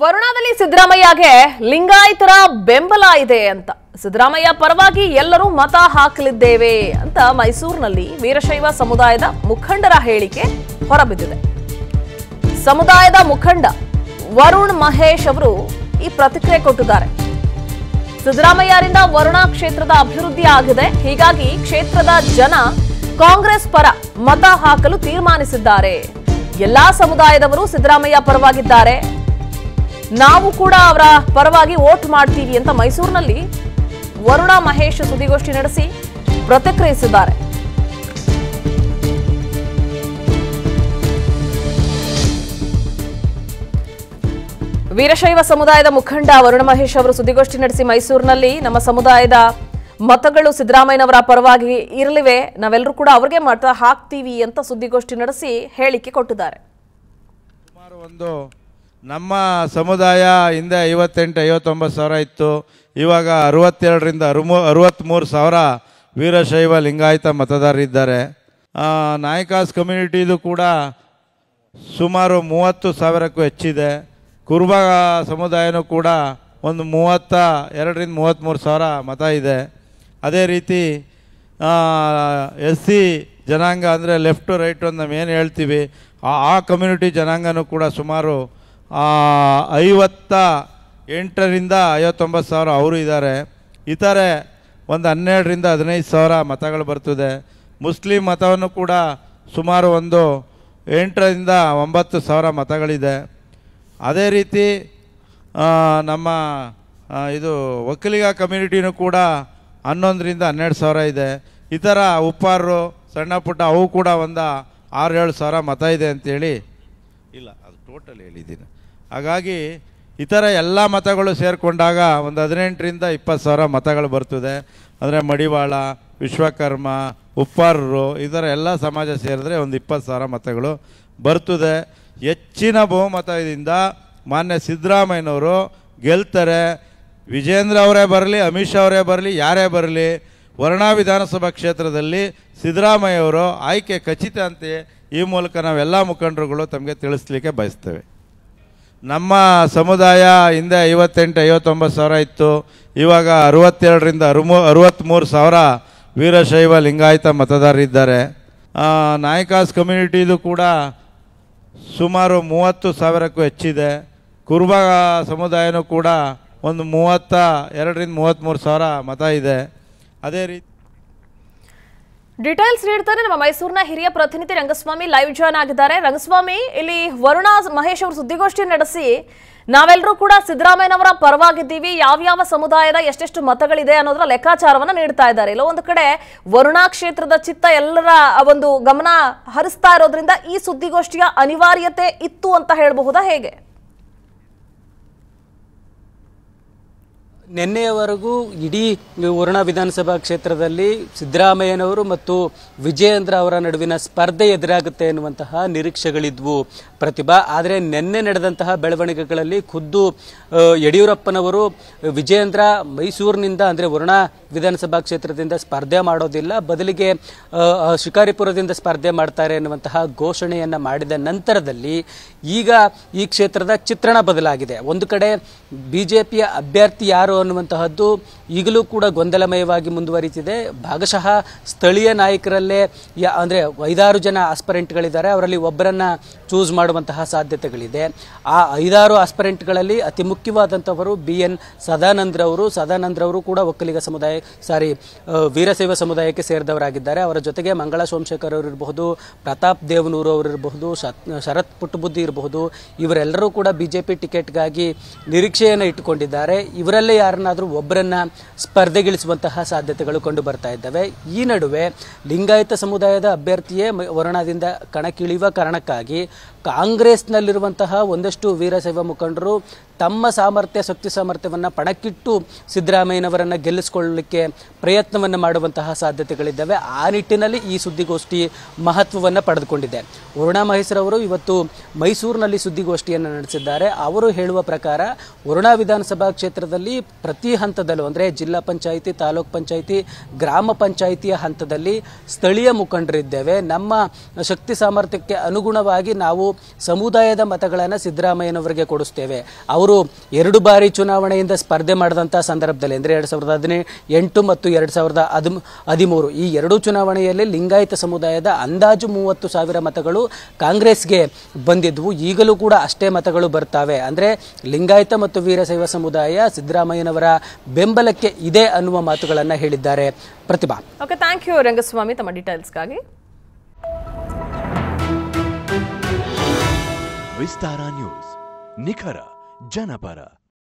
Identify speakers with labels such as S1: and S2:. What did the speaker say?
S1: ವರುಣಾದಲ್ಲಿ ಸಿದ್ದರಾಮಯ್ಯಗೆ ಲಿಂಗಾಯತರ ಬೆಂಬಲ ಇದೆ ಅಂತ ಸಿದ್ದರಾಮಯ್ಯ ಪರವಾಗಿ ಎಲ್ಲರೂ ಮತ ಹಾಕಲಿದ್ದೇವೆ ಅಂತ ಮೈಸೂರಿನಲ್ಲಿ ವೀರಶೈವ ಸಮುದಾಯದ ಮುಖಂಡರ ಹೇಳಿಕೆ ಹೊರಬಿದ್ದಿದೆ ಸಮುದಾಯದ ಮುಖಂಡ ವರುಣ್ ಮಹೇಶ್ ಅವರು ಈ ಪ್ರತಿಕ್ರಿಯೆ ಕೊಟ್ಟಿದ್ದಾರೆ ಸಿದ್ದರಾಮಯ್ಯರಿಂದ ವರುಣ ಕ್ಷೇತ್ರದ ಅಭಿವೃದ್ಧಿ ಆಗಿದೆ ಹೀಗಾಗಿ ಕ್ಷೇತ್ರದ ಜನ ಕಾಂಗ್ರೆಸ್ ಪರ ಮತ ಹಾಕಲು ತೀರ್ಮಾನಿಸಿದ್ದಾರೆ ಎಲ್ಲಾ ಸಮುದಾಯದವರು ಸಿದ್ದರಾಮಯ್ಯ ಪರವಾಗಿದ್ದಾರೆ ನಾವು ಕೂಡ ಅವರ ಪರವಾಗಿ ಓಟ್ ಮಾಡ್ತೀವಿ ಅಂತ ಮೈಸೂರಿನಲ್ಲಿ ವರುಣ ಮಹೇಶ್ ಸುದ್ದಿಗೋಷ್ಠಿ ನಡೆಸಿ ಪ್ರತಿಕ್ರಿಯಿಸಿದ್ದಾರೆ ವೀರಶೈವ ಸಮುದಾಯದ ಮುಖಂಡ ವರುಣ ಮಹೇಶ್ ಅವರು ಸುದ್ದಿಗೋಷ್ಠಿ ನಡೆಸಿ ಮೈಸೂರಿನಲ್ಲಿ ನಮ್ಮ ಸಮುದಾಯದ ಮತಗಳು ಸಿದ್ದರಾಮಯ್ಯನವರ ಪರವಾಗಿ ಇರಲಿವೆ ನಾವೆಲ್ಲರೂ ಕೂಡ ಅವರಿಗೆ ಮತ ಹಾಕ್ತೀವಿ ಅಂತ ಸುದ್ದಿಗೋಷ್ಠಿ ನಡೆಸಿ ಹೇಳಿಕೆ ಕೊಟ್ಟಿದ್ದಾರೆ
S2: ನಮ್ಮ ಸಮುದಾಯ ಹಿಂದೆ ಐವತ್ತೆಂಟು ಐವತ್ತೊಂಬತ್ತು ಸಾವಿರ ಇತ್ತು ಇವಾಗ ಅರವತ್ತೆರಡರಿಂದ ಅರುಮು ಅರುವತ್ತ್ಮೂರು ಸಾವಿರ ವೀರಶೈವ ಲಿಂಗಾಯತ ಮತದಾರರಿದ್ದಾರೆ ನಾಯಕಾಸ್ ಕಮ್ಯುನಿಟಿದು ಕೂಡ ಸುಮಾರು ಮೂವತ್ತು ಸಾವಿರಕ್ಕೂ ಹೆಚ್ಚಿದೆ ಕುರುಬ ಸಮುದಾಯನೂ ಕೂಡ ಒಂದು ಮೂವತ್ತ ಎರಡರಿಂದ ಮೂವತ್ತ್ಮೂರು ಸಾವಿರ ಮತ ಇದೆ ಅದೇ ರೀತಿ ಎಸ್ ಸಿ ಜನಾಂಗ ಅಂದರೆ ಲೆಫ್ಟು ರೈಟು ಅಂತ ಏನು ಹೇಳ್ತೀವಿ ಆ ಕಮ್ಯುನಿಟಿ ಜನಾಂಗನೂ ಕೂಡ ಸುಮಾರು ಐವತ್ತ ಎಂಟರಿಂದ ಐವತ್ತೊಂಬತ್ತು ಸಾವಿರ ಅವರು ಇದ್ದಾರೆ ಇತರೆ ಒಂದು ಹನ್ನೆರಡರಿಂದ ಹದಿನೈದು ಸಾವಿರ ಮತಗಳು ಬರ್ತದೆ ಮುಸ್ಲಿಂ ಮತವನ್ನು ಕೂಡ ಸುಮಾರು ಒಂದು ಎಂಟರಿಂದ ಒಂಬತ್ತು ಸಾವಿರ ಮತಗಳಿದೆ ಅದೇ ರೀತಿ ನಮ್ಮ ಇದು ವಕೀಲಿಗ ಕಮ್ಯುನಿಟಿನೂ ಕೂಡ ಹನ್ನೊಂದರಿಂದ ಹನ್ನೆರಡು ಸಾವಿರ ಇದೆ ಇತರ ಉಪ್ಪಾರರು ಸಣ್ಣ ಪುಟ್ಟ ಅವು ಕೂಡ ಒಂದು ಆರು ಏಳು ಸಾವಿರ ಮತ ಇದೆ ಅಂತೇಳಿ ಇಲ್ಲ ಅದು ಟೋಟಲ್ ಹೇಳಿದ್ದೀನಿ ಹಾಗಾಗಿ ಇತರ ಎಲ್ಲ ಮತಗಳು ಸೇರಿಕೊಂಡಾಗ ಒಂದು ಹದಿನೆಂಟರಿಂದ ಇಪ್ಪತ್ತು ಸಾವಿರ ಮತಗಳು ಬರ್ತದೆ ಅಂದರೆ ಮಡಿವಾಳ ವಿಶ್ವಕರ್ಮ ಉಪ್ಪಾರರು ಈ ಥರ ಎಲ್ಲ ಸಮಾಜ ಸೇರಿದ್ರೆ ಒಂದು ಇಪ್ಪತ್ತು ಸಾವಿರ ಮತಗಳು ಬರ್ತದೆ ಹೆಚ್ಚಿನ ಬಹುಮತದಿಂದ ಮಾನ್ಯ ಸಿದ್ದರಾಮಯ್ಯನವರು ಗೆಲ್ತಾರೆ ವಿಜೇಂದ್ರ ಅವರೇ ಬರಲಿ ಅಮಿತ್ ಶಾ ಅವರೇ ಬರಲಿ ಯಾರೇ ಬರಲಿ ವರ್ಣಾ ವಿಧಾನಸಭಾ ಕ್ಷೇತ್ರದಲ್ಲಿ ಸಿದ್ದರಾಮಯ್ಯ ಅವರು ಆಯ್ಕೆ ಖಚಿತ ಅಂತೆ ಈ ಮೂಲಕ ನಾವೆಲ್ಲ ಮುಖಂಡರುಗಳು ತಮಗೆ ತಿಳಿಸ್ಲಿಕ್ಕೆ ಬಯಸ್ತೇವೆ ನಮ್ಮ ಸಮುದಾಯ ಹಿಂದೆ ಐವತ್ತೆಂಟು ಐವತ್ತೊಂಬತ್ತು ಸಾವಿರ ಇತ್ತು ಇವಾಗ ಅರವತ್ತೆರಡರಿಂದ ಅರುಮು ಅರುವತ್ತ್ಮೂರು ಸಾವಿರ ವೀರಶೈವ ಲಿಂಗಾಯತ ಮತದಾರರಿದ್ದಾರೆ ನಾಯಕಾಸ್ ಕಮ್ಯುನಿಟಿದು ಕೂಡ ಸುಮಾರು ಮೂವತ್ತು ಸಾವಿರಕ್ಕೂ ಹೆಚ್ಚಿದೆ ಕುರುಬ ಸಮುದಾಯನೂ ಕೂಡ ಒಂದು ಮೂವತ್ತ ಎರಡರಿಂದ ಮೂವತ್ತ್ಮೂರು ಸಾವಿರ ಮತ ಇದೆ ಅದೇ ರೀತಿ
S1: ಡೀಟೇಲ್ಸ್ ನೀಡ್ತಾರೆ ನಮ್ಮ ಮೈಸೂರಿನ ಹಿರಿಯ ಪ್ರತಿನಿಧಿ ರಂಗಸ್ವಾಮಿ ಲೈವ್ ಜಾಯ್ನ್ ಆಗಿದ್ದಾರೆ ರಂಗಸ್ವಾಮಿ ಇಲ್ಲಿ ವರುಣ ಮಹೇಶ್ ಅವರು ಸುದ್ದಿಗೋಷ್ಠಿ ನಡೆಸಿ ನಾವೆಲ್ಲರೂ ಕೂಡ ಸಿದ್ದರಾಮಯ್ಯನವರ ಪರವಾಗಿದ್ದೀವಿ ಯಾವ್ಯಾವ ಸಮುದಾಯದ ಎಷ್ಟೆಷ್ಟು ಮತಗಳಿದೆ ಅನ್ನೋದರ ಲೆಕ್ಕಾಚಾರವನ್ನು ನೀಡ್ತಾ ಇದ್ದಾರೆ ಇಲ್ಲ ಒಂದು ಕಡೆ ವರುಣಾ ಕ್ಷೇತ್ರದ ಚಿತ್ತ ಎಲ್ಲರ ಒಂದು ಗಮನ ಹರಿಸ್ತಾ ಇರೋದ್ರಿಂದ ಈ ಸುದ್ದಿಗೋಷ್ಠಿಯ ಅನಿವಾರ್ಯತೆ ಇತ್ತು ಅಂತ ಹೇಳಬಹುದಾ ಹೇಗೆ
S3: ನಿನ್ನೆಯವರೆಗೂ ಇಡೀ ವರುಣ ವಿಧಾನಸಭಾ ಕ್ಷೇತ್ರದಲ್ಲಿ ಸಿದ್ದರಾಮಯ್ಯನವರು ಮತ್ತು ವಿಜಯೇಂದ್ರ ಅವರ ನಡುವಿನ ಸ್ಪರ್ಧೆ ಎದುರಾಗುತ್ತೆ ಎನ್ನುವಂತಹ ನಿರೀಕ್ಷೆಗಳಿದ್ವು ಪ್ರತಿಭಾ ಆದರೆ ನಿನ್ನೆ ನಡೆದಂತಹ ಬೆಳವಣಿಗೆಗಳಲ್ಲಿ ಖುದ್ದು ಯಡಿಯೂರಪ್ಪನವರು ವಿಜಯೇಂದ್ರ ಮೈಸೂರಿನಿಂದ ಅಂದರೆ ವರುಣ ವಿಧಾನಸಭಾ ಕ್ಷೇತ್ರದಿಂದ ಸ್ಪರ್ಧೆ ಮಾಡೋದಿಲ್ಲ ಬದಲಿಗೆ ಶಿಕಾರಿಪುರದಿಂದ ಸ್ಪರ್ಧೆ ಮಾಡ್ತಾರೆ ಎನ್ನುವಂತಹ ಘೋಷಣೆಯನ್ನು ಮಾಡಿದ ನಂತರದಲ್ಲಿ ಈಗ ಈ ಕ್ಷೇತ್ರದ ಚಿತ್ರಣ ಬದಲಾಗಿದೆ ಒಂದು ಕಡೆ ಬಿ ಜೆ ಪಿಯ ಅಭ್ಯರ್ಥಿ ಯಾರು ಅನ್ನುವಂತಹದ್ದು ಈಗಲೂ ಕೂಡ ಗೊಂದಲಮಯವಾಗಿ ಮುಂದುವರಿತಿದೆ ಭಾಗಶಃ ಸ್ಥಳೀಯ ನಾಯಕರಲ್ಲೇ ಯಾ ಅಂದರೆ ಐದಾರು ಜನ ಆಸ್ಪರೆಂಟ್ಗಳಿದ್ದಾರೆ ಅವರಲ್ಲಿ ಒಬ್ಬರನ್ನು ಚೂಸ್ ಮಾಡುವಂತಹ ಸಾಧ್ಯತೆಗಳಿದೆ ಆ ಐದಾರು ಆಸ್ಪರೆಂಟ್ಗಳಲ್ಲಿ ಅತಿ ಮುಖ್ಯವಾದಂಥವರು ಬಿ ಎನ್ ಸದಾನಂದ್ರವರು ಸದಾನಂದ್ರವರು ಕೂಡ ಒಕ್ಕಲಿಗ ಸಮುದಾಯ ಸಾರಿ ವೀರಶೈವ ಸಮುದಾಯಕ್ಕೆ ಸೇರಿದವರಾಗಿದ್ದಾರೆ ಅವರ ಜೊತೆಗೆ ಮಂಗಳ ಸೋಮಶೇಖರ್ ಅವರು ಇರಬಹುದು ಪ್ರತಾಪ್ ದೇವನೂರು ಅವರು ಇರಬಹುದು ಶರತ್ ಪುಟ್ಟಬುದ್ಧಿ ಇರಬಹುದು ಇವರೆಲ್ಲರೂ ಕೂಡ ಬಿ ಜೆ ಪಿ ಟಿಕೆಟ್ಗಾಗಿ ನಿರೀಕ್ಷೆಯನ್ನು ಇಟ್ಟುಕೊಂಡಿದ್ದಾರೆ ಇವರಲ್ಲೇ ಯಾರನ್ನಾದರೂ ಒಬ್ಬರನ್ನ ಸ್ಪರ್ಧೆಗಿಳಿಸುವಂತಹ ಸಾಧ್ಯತೆಗಳು ಕಂಡು ಬರ್ತಾ ಇದ್ದಾವೆ ಈ ನಡುವೆ ಲಿಂಗಾಯತ ಸಮುದಾಯದ ಅಭ್ಯರ್ಥಿಯೇ ವರುಣದಿಂದ ಕಣಕ್ಕಿಳಿಯುವ ಕಾರಣಕ್ಕಾಗಿ ಕಾಂಗ್ರೆಸ್ನಲ್ಲಿರುವಂತಹ ಒಂದಷ್ಟು ವೀರಶೈವ ಮುಖಂಡರು ತಮ್ಮ ಸಾಮರ್ಥ್ಯ ಶಕ್ತಿ ಸಾಮರ್ಥ್ಯವನ್ನು ಪಣಕ್ಕಿಟ್ಟು ಸಿದ್ದರಾಮಯ್ಯನವರನ್ನು ಗೆಲ್ಲಿಸಿಕೊಳ್ಳಲಿಕ್ಕೆ ಪ್ರಯತ್ನವನ್ನು ಮಾಡುವಂತಹ ಸಾಧ್ಯತೆಗಳಿದ್ದಾವೆ ಆ ನಿಟ್ಟಿನಲ್ಲಿ ಈ ಸುದ್ದಿಗೋಷ್ಠಿ ಮಹತ್ವವನ್ನು ಪಡೆದುಕೊಂಡಿದೆ ವರುಣಾ ಅವರು ಇವತ್ತು ಮೈಸೂರಿನಲ್ಲಿ ಸುದ್ದಿಗೋಷ್ಠಿಯನ್ನು ನಡೆಸಿದ್ದಾರೆ ಅವರು ಹೇಳುವ ಪ್ರಕಾರ ವರುಣಾ ವಿಧಾನಸಭಾ ಕ್ಷೇತ್ರದಲ್ಲಿ ಪ್ರತಿ ಹಂತದಲ್ಲೂ ಅಂದರೆ ಜಿಲ್ಲಾ ಪಂಚಾಯಿತಿ ತಾಲೂಕ್ ಪಂಚಾಯಿತಿ ಗ್ರಾಮ ಪಂಚಾಯಿತಿಯ ಹಂತದಲ್ಲಿ ಸ್ಥಳೀಯ ಮುಖಂಡರಿದ್ದೇವೆ ನಮ್ಮ ಶಕ್ತಿ ಸಾಮರ್ಥ್ಯಕ್ಕೆ ಅನುಗುಣವಾಗಿ ನಾವು ಸಮುದಾಯದ ಮತಗಳನ್ನು ಸಿದ್ದರಾಮಯ್ಯನವರಿಗೆ ಕೊಡಿಸ್ತೇವೆ ಅವರು ಎರಡು ಬಾರಿ ಚುನಾವಣೆಯಿಂದ ಸ್ಪರ್ಧೆ ಮಾಡಿದಂಥ ಸಂದರ್ಭದಲ್ಲಿ ಅಂದರೆ ಎರಡು ಸಾವಿರದ ಹದಿನೈದು ಎಂಟು ಮತ್ತು ಎರಡು ಸಾವಿರದ ಹದಿಮ್ ಹದಿಮೂರು ಈ ಎರಡು ಚುನಾವಣೆಯಲ್ಲಿ ಲಿಂಗಾಯತ ಸಮುದಾಯದ ಅಂದಾಜು ಮೂವತ್ತು ಸಾವಿರ ಮತಗಳು ಕಾಂಗ್ರೆಸ್ಗೆ ಬಂದಿದ್ವು ಈಗಲೂ ಕೂಡ ಅಷ್ಟೇ ಮತಗಳು ಬರ್ತಾವೆ ಅಂದರೆ ಲಿಂಗಾಯತ ಮತ್ತು ವೀರಶೈವ ಸಮುದಾಯ ಸಿದ್ದರಾಮಯ್ಯನ ಅವರ ಬೆಂಬಲಕ್ಕೆ ಇದೆ ಅನ್ನುವ ಮಾತುಗಳನ್ನು ಹೇಳಿದ್ದಾರೆ Pratibha
S1: okay thank you Rangaswamy ತಮ್ಮ ಡೀಟೇಲ್ಸ್ಗಾಗಿ
S3: ವಿಸ್ತಾರ ನ್ಯೂಸ್ ನಿಖರ
S2: ಜನಪರ